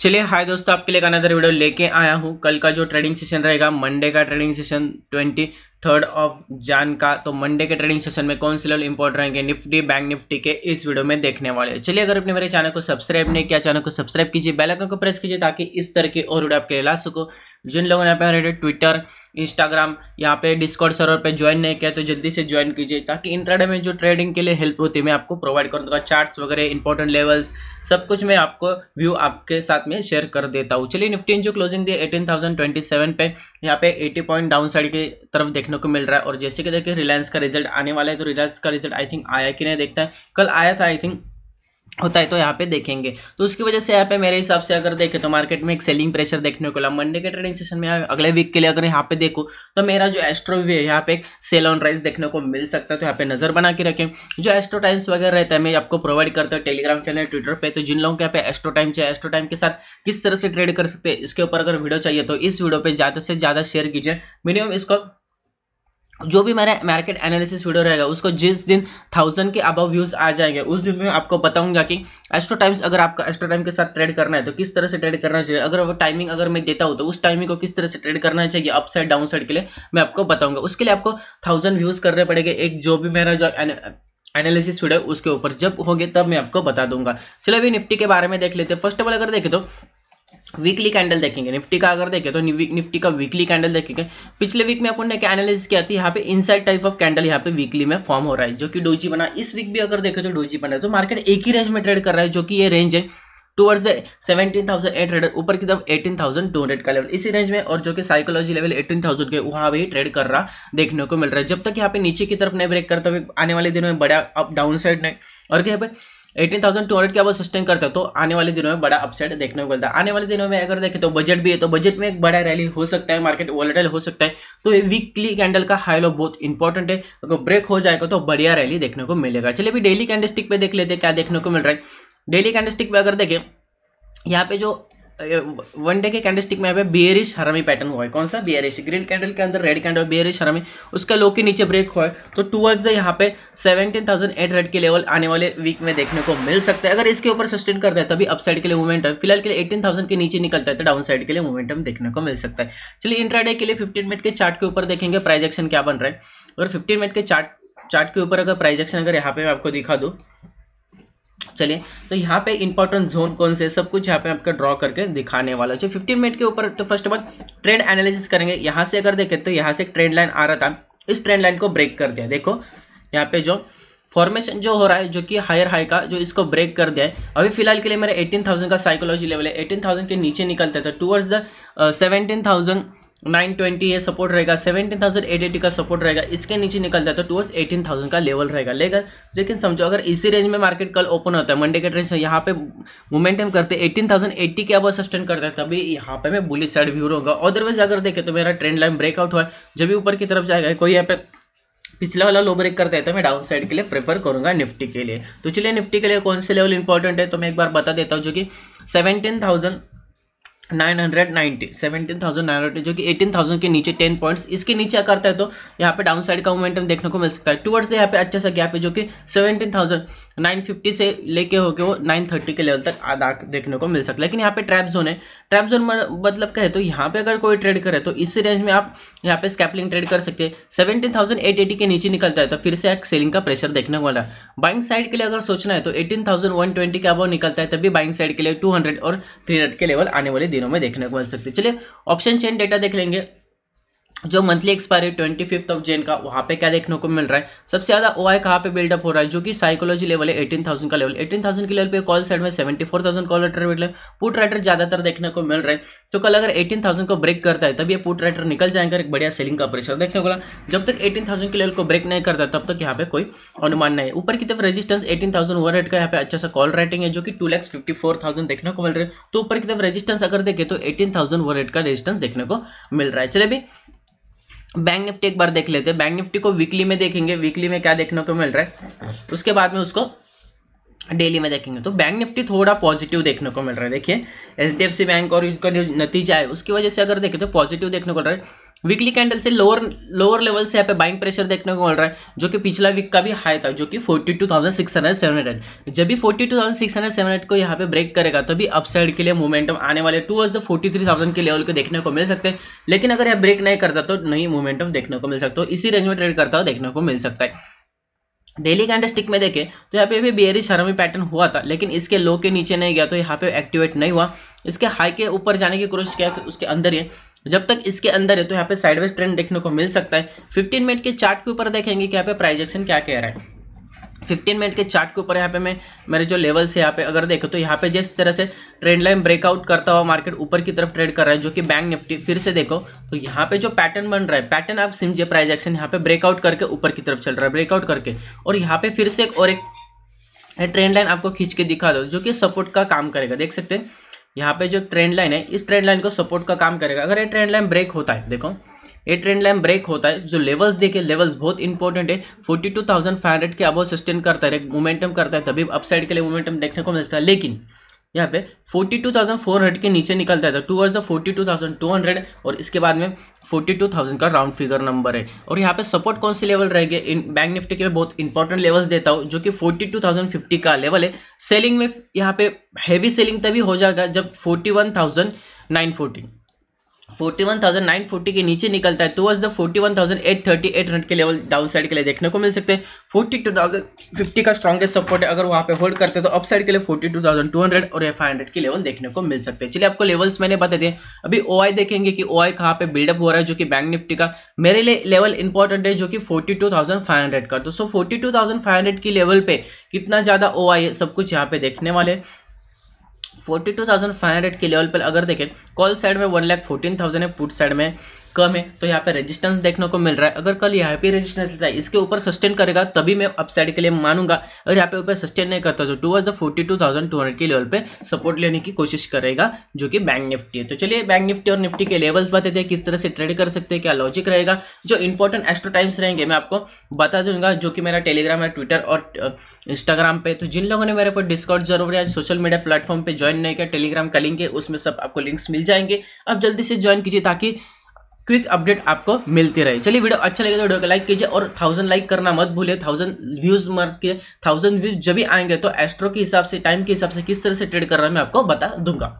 चलिए हाय दोस्तों आपके लिए अनदर वीडियो लेके आया हूँ कल का जो ट्रेडिंग सेशन रहेगा मंडे का trading session twenty third of Jan का तो मंडे के ट्रेडिंग सेशन में कौन से लेवल इंपॉर्ट रहेंगे निफ्टी बैंक निफ्टी के इस वीडियो में देखने वाले चलिए अगर अपने मेरे चैनल को सब्सक्राइब नहीं किया चैनल को सब्सक्राइब कीजिए बेल आइकन को प्रेस कीजिए ताकि इस तरह की और वीडियो आपके लिए ला सको जिन लोगों ने यहाँ पे ट्विटर इंस्टाग्राम यहाँ पे डिस्कॉर्ड सर्वर पे ज्वाइन नहीं किया तो जल्दी से ज्वाइन कीजिए ताकि इंट्राडे में जो ट्रेडिंग के लिए हेल्प होती है मैं आपको प्रोवाइड कर दूंगा चार्ट्स वगैरह इंपॉर्टेंट लेवल्स सब कुछ मैं आपको व्यू आपके साथ में शेयर कर देता हूँ चलिए निफ्टी जो क्लोजिंग दी एटीन पे यहाँ पे एटी पॉइंट डाउन साइड की तरफ देखने देखने को मिल रहा है और जैसे कि देखिए रिलायंस का रिजल्ट आने वाला है तो रिलायंस का रिजल्ट आई थिंक आया कि नहीं देखता है कल आया था आई थिंक होता है तो यहाँ पे देखेंगे तो उसकी वजह से यहाँ पे मेरे हिसाब से अगर देखें तो मार्केट में एक सेलिंग प्रेशर देखने को मिला मंडे के ट्रेडिंग सेशन में अगले वीक के लिए अगर यहाँ पे देखो तो मेरा जो एस्ट्रो भी है यहाँ पे एक सेल ऑन राइस देखने को मिल सकता है तो यहाँ पे नजर बना के रखें जो एस्ट्रो टाइम्स वगैरह रहता है मैं आपको प्रोवाइड करता हूँ टेलीग्राम चैनल ट्विटर पर तो जिन लोगों के यहाँ पे एस्ट्रो टाइम चाहिए एस्ट्रो टाइम के साथ किस तरह से ट्रेड कर सकते हैं इसके ऊपर अगर वीडियो चाहिए तो इस वीडियो पर ज़्यादा से ज़्यादा शेयर कीजिए मिनिमम इसको जो भी मेरा मार्केट एनालिसिस वीडियो रहेगा उसको जिस दिन थाउजेंड के अबव व्यूज आ जाएंगे उस दिन में आपको बताऊंगा कि एस्ट्रो टाइम्स अगर आपका एस्ट्रो टाइम के साथ ट्रेड करना है तो किस तरह से ट्रेड करना चाहिए अगर वो टाइमिंग अगर मैं देता हूँ तो उस टाइमिंग को किस तरह से ट्रेड करना चाहिए अप साइड डाउन साइड के लिए मैं आपको बताऊंगा उसके लिए आपको थाउजेंड व्यूज़ करने पड़ेगा एक जो भी मेरा जो एनालिसिस वीडियो उसके ऊपर जब होंगे तब मैं आपको बता दूंगा चलो अभी निफ्टी के बारे में देख लेते हैं फर्स्ट ऑफ ऑल अगर देखे तो वीकली कैंडल देखेंगे निफ्टी का अगर देखें तो निफ्टी का वीकली कैंडल देखेंगे पिछले वीक में अपन ने क्या एनालिसिस किया था यहाँ पे इनसाइड टाइप ऑफ कैंडल यहाँ पे वीकली में फॉर्म हो रहा है जो कि डोजी बना इस वीक भी अगर देखें तो डोजी बना है तो मार्केट एक ही रेंज में ट्रेड कर रहा है जो कि ये रेंज है towards seventeen thousand eight hundred ऊपर की तरफ एटीन थाउजेंड टू हंड्रेड का लेवल इसी रेंज में और जो कि साइकोलॉजी लेवल एटीन थाउजेंड के वहाँ भी ट्रेड कर रहा देखने को मिल रहा है जब तक यहाँ पे नीचे की तरफ नहीं ब्रेक करता आने वाले दिनों में बड़ा अप डाउन साइड नहीं और यहाँ पर 18,200 के अब सस्टेन करता है तो आने वाले दिनों में बड़ा अपसेट देखने को मिलता है आने वाले दिनों में अगर देखें तो बजट भी है तो बजट में एक बड़ा रैली हो सकता है मार्केट वॉलेटल हो सकता है तो ये वीकली कैंडल का हाई लो बहुत इंपॉर्टेंट है अगर तो ब्रेक हो जाएगा तो बढ़िया रैली देखने को मिलेगा चलिए अभी डेली कैंडल पे देख लेते हैं क्या देखने को मिल रहा है डेली कैंडल पे अगर देखें यहाँ पे जो वन डे के कैंडल स्टिक में बेरिश बियरिश हरामी पैटर्न हुआ है कौन सा बियरिश ग्रीन कैंडल के अंदर रेड कैंडल बियरिश हरामी उसका लो के नीचे ब्रेक हुआ है तो टूवर्ड्स यहाँ पे सेवनटीन थाउजेंड एट हंड्रेड के लेवल आने वाले वीक में देखने को मिल सकता है अगर इसके ऊपर सस्टेन कर है तभी अपसाइड के लिए है फिलहाल के लिए एटीन थाउजेंड के नीचे निकलता है तो डाउन साइड के लिए मूवमेंटम देखने को मिल सकता है चलिए इंट्रा के लिए फिफ्टीन मिनट के चार्ट के ऊपर देखेंगे प्राइजेक्शन क्या बन रहा है और फिफ्टीन मिनट के चार्ट चार्ट के ऊपर अगर प्राइजेक्शन अगर यहाँ पे मैं आपको दिखा दूँ चलिए तो यहाँ पे इंपॉर्टेंट जोन कौन से सब कुछ यहाँ पे आपका ड्रॉ करके दिखाने वाला है फिफ्टीन मिनट के ऊपर तो first of all trend analysis करेंगे यहाँ से अगर देखें तो यहाँ से एक ट्रेंड लाइन आ रहा था इस ट्रेंड लाइन को ब्रेक कर दिया देखो यहाँ पे जो फॉर्मेशन जो हो रहा है जो कि हायर हाई का जो इसको ब्रेक कर दिया है अभी फिलहाल के लिए मेरा 18,000 का साइकोलॉजी लेवल है 18,000 के नीचे निकलता है तो towards the seventeen thousand nine twenty ये सपोर्ट रहेगा सेवेंटीन थाउजेंड एट एटी का सपोर्ट रहेगा इसके नीचे निकल जाता है टूअर्स एटीन थाउजेंड का लेवल रहेगा लेकर लेकिन समझो अगर इसी रेंज में मार्केट कल ओपन होता है मंडे के ट्रेंड से यहाँ पे मोमेंटम करते एटीन थाउजेंड एट्टी के अब सस्टेन करता है तभी यहाँ पे मैं बुलिस साइड व्यू रहूँगा अदरवाइज अगर देखें तो मेरा ट्रेंड लाइन ब्रेकआउट हुआ जब भी ऊपर की तरफ जाएगा कोई यहाँ पे पिछला वाला लो ब्रेक करता है तो मैं डाउन साइड के लिए प्रेफर करूंगा निफ्टी के लिए तो चलिए निफ्टी के लिए कौन से लेवल इंपॉर्टेंट है तो मैं एक बार बता देता हूँ जो कि seventeen thousand nine hundred thousand nine जो कि एटीन थाउजेंड के नीचे टेन पॉइंट्स इसके नीचे करता है तो यहाँ पे डाउन साइड का मोमेंटम देखने को मिल सकता है टूवर्ड्स यहाँ पे अच्छा सा गैप है जो कि सेवेंटीन थाउजेंड नाइन फिफ्टी से लेके होके वो नाइन थर्टी के लेवल तक आधा देखने को मिल सकता है लेकिन यहाँ पे ट्रैप जोन है ट्रैप जोन मतलब कहे तो यहाँ पे अगर कोई ट्रेड करे तो इस रेंज में आप यहाँ पे स्कैपलिंग ट्रेड कर सकते हैं सेवेंटीन थाउजेंड एट एटी के नीचे निकलता है तो फिर से एक सेलिंग का प्रेशर देखने को मिला बाइंग साइड के लिए अगर सोचना है तो एटीन थाउजेंड वन ट्वेंटी के अब निकलता है तभी बाइंग साइड के लिए टू हंड्रेड और थ्री हंड्रेड के लेवल आने वाले दिनों में देखने को मिल सकती है चलिए ऑप्शन चेन डेटा देख लेंगे जो monthly expiry twenty fifth of Jan का वहाँ पे क्या देखने को मिल रहा है सबसे ज़्यादा ओ आई कहाँ पे बिल्डअप हो रहा है जो कि साइकोलॉजी लेवल है एटीन थाउजेंड का लेवल एटीन थाउजेंड के लेवल पे कॉल साइड में seventy four thousand call writer मिल रहा है पुट राइटर ज़्यादातर देखने को मिल रहा है तो कल अगर एटीन थाउजेंड को ब्रेक करता है तब ये पुट राइटर निकल जाएगा एक बढ़िया सेलिंग का प्रेशर देखने को जब तक एटीन थाउजेंड के लेवल को ब्रेक नहीं करता तब तक यहाँ पे कोई अनुमान नहीं है ऊपर की तरफ resistance eighteen thousand one hundred का यहाँ पे अच्छा सा कॉल राइटिंग है जो कि two lakhs fifty four thousand देखने को मिल रहा है तो ऊपर की तरफ रजिस्टेंस अगर देखे तो एटीन थाउजेंड वन हंड्रेड का रजिस्टेंस देखने को मिल रहा है चले भी बैंक निफ्टी एक बार देख लेते हैं बैंक निफ्टी को वीकली में देखेंगे वीकली में क्या देखने को मिल रहा है उसके बाद में उसको डेली में देखेंगे तो बैंक निफ्टी थोड़ा पॉजिटिव देखने को मिल रहा है देखिए एच बैंक और उनका नतीजा है उसकी वजह से अगर देखें तो पॉजिटिव देखने को मिल रहा है वीकली कैंडल से लोअर लोअर लेवल से यहाँ पे बाइंग प्रेशर देखने को मिल रहा है जो कि पिछला वीक का भी हाई था जो कि 42,600 जब भी 42,600 को यहाँ पे ब्रेक करेगा तभी तो अपसाइड के लिए मोमेंटम आने वाले फोर्टी थ्री थाउजेंड के लेवल को देखने को मिल सकते हैं लेकिन अगर यह ब्रेक नहीं करता तो नई मोमेंटम तो देखने को मिल सकता है इसी रेंज में ट्रेड करता हो देखने को मिल सकता है डेली कैंडलस्टिक में देखें तो यहाँ पे भी बेरी शर्मी पैटर्न हुआ था लेकिन इसके लो के नीचे नहीं गया तो यहाँ पे एक्टिवेट नहीं हुआ इसके हाई के ऊपर जाने की कोशिश किया उसके अंदर ही जब तक इसके अंदर है तो यहाँ पे साइडवेज ट्रेंड देखने को मिल सकता है 15 मिनट के चार्ट के ऊपर देखेंगे कि यहाँ पे प्राइजेक्शन क्या कह रहा है 15 मिनट के चार्ट के ऊपर यहाँ पे मैं मेरे जो लेवल्स है यहाँ पे अगर देखो तो यहाँ पे जिस तरह से ट्रेंड लाइन ब्रेकआउट करता हुआ मार्केट ऊपर की तरफ ट्रेड कर रहा है जो कि बैंक निफ्टी फिर से देखो तो यहाँ पे जो पैटर्न बन रहा है पैटर्न आप सिमजिए प्राइज एक्शन यहाँ पे ब्रेकआउट करके ऊपर की तरफ चल रहा है ब्रेकआउट करके और यहाँ पे फिर से एक और एक ट्रेंड लाइन आपको खींच के दिखा दो जो कि सपोर्ट का काम करेगा देख सकते हैं यहाँ पे जो ट्रेंड लाइन है इस ट्रेंड लाइन को सपोर्ट का काम करेगा अगर ये ट्रेंड लाइन ब्रेक होता है देखो ये ट्रेंड लाइन ब्रेक होता है जो लेवल्स देखे लेवल्स बहुत इंपॉर्टेंट है 42,500 के अबो सस्टेन करता है मोमेंटम करता है तभी अपसाइड के लिए मोमेंटम देखने को मिलता है लेकिन यहाँ पे 42,400 के नीचे निकलता है तो टूवर्ड्स द 42,200 और इसके बाद में 42,000 का राउंड फिगर नंबर है और यहाँ पे सपोर्ट कौन सी लेवल रहेगी इन बैंक निफ्टी के मैं बहुत इंपॉर्टेंट लेवल्स देता हूँ जो कि 42,050 का लेवल है सेलिंग में यहाँ पे हैवी सेलिंग तभी हो जाएगा जब फोर्टी 41,940 के नीचे निकलता है टुवर्ड्स द 41,830 के लेवल डाउन साइड के लिए देखने को मिल सकते हैं 42,050 का स्ट्रॉगेस्ट सपोर्ट है अगर वहाँ पे होल्ड करते तो अप साइड के लिए 42,200 और ये हंड्रेड के लेवल देखने को मिल सकते हैं चलिए आपको लेवल्स मैंने बता दिए अभी ओ देखेंगे कि ओ आई कहाँ पर बिल्डअप हो रहा है जो कि बैंक निफ्टी का मेरे लिए लेवल इंपॉर्टेंट है जो कि फोर्टी का तो सो फोर्टी की लेवल पे कितना ज़्यादा ओ है सब कुछ यहाँ पे देखने वाले 42,500 के लेवल पर अगर देखें कॉल साइड में वन लैख फोर्टीन थाउजेंड है पुट साइड में कम है तो यहाँ पे रेजिस्टेंस देखने को मिल रहा है अगर कल यहाँ पे रेजिस्टेंस लेता है इसके ऊपर सस्टेन करेगा तभी मैं अपसाइड के लिए मानूंगा अगर यहाँ पे ऊपर सस्टेन नहीं करता तो to the forty two thousand two hundred के लेवल पे सपोर्ट लेने की कोशिश करेगा जो कि बैंक निफ्टी है तो चलिए बैंक निफ्टी और निफ्टी के लेवल्स बताते हैं किस तरह से ट्रेड कर सकते हैं क्या लॉजिक रहेगा जो इंपॉर्टेंट एस्ट्रो टाइम्स रहेंगे मैं आपको बता दूंगा जो कि मेरा टेलीग्राम है ट्विटर और इंस्टाग्राम पे तो जिन लोगों ने मेरे पर डिस्काउंट जरूर है सोशल मीडिया प्लेटफॉर्म पर ज्वाइन नहीं किया टेलीग्राम का लिंक है उसमें सब आपको लिंक्स मिल जाए जाएंगे आप जल्दी से ज्वाइन कीजिए ताकि क्विक अपडेट आपको मिलती रहे चलिए वीडियो अच्छा लगे तो वीडियो को लाइक कीजिए और थाउजेंड लाइक करना मत भूलिए थाउजेंड व्यूज मार के थाउजेंड व्यूज जब भी आएंगे तो एस्ट्रो के हिसाब से टाइम के हिसाब से किस तरह से ट्रेड कर रहा है मैं आपको बता दूंगा